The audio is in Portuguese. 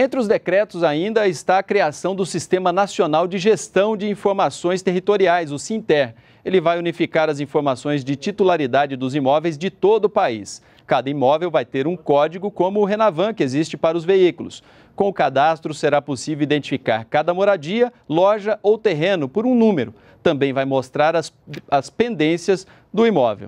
Entre os decretos ainda está a criação do Sistema Nacional de Gestão de Informações Territoriais, o Sinter. Ele vai unificar as informações de titularidade dos imóveis de todo o país. Cada imóvel vai ter um código como o Renavan que existe para os veículos. Com o cadastro será possível identificar cada moradia, loja ou terreno por um número. Também vai mostrar as, as pendências do imóvel.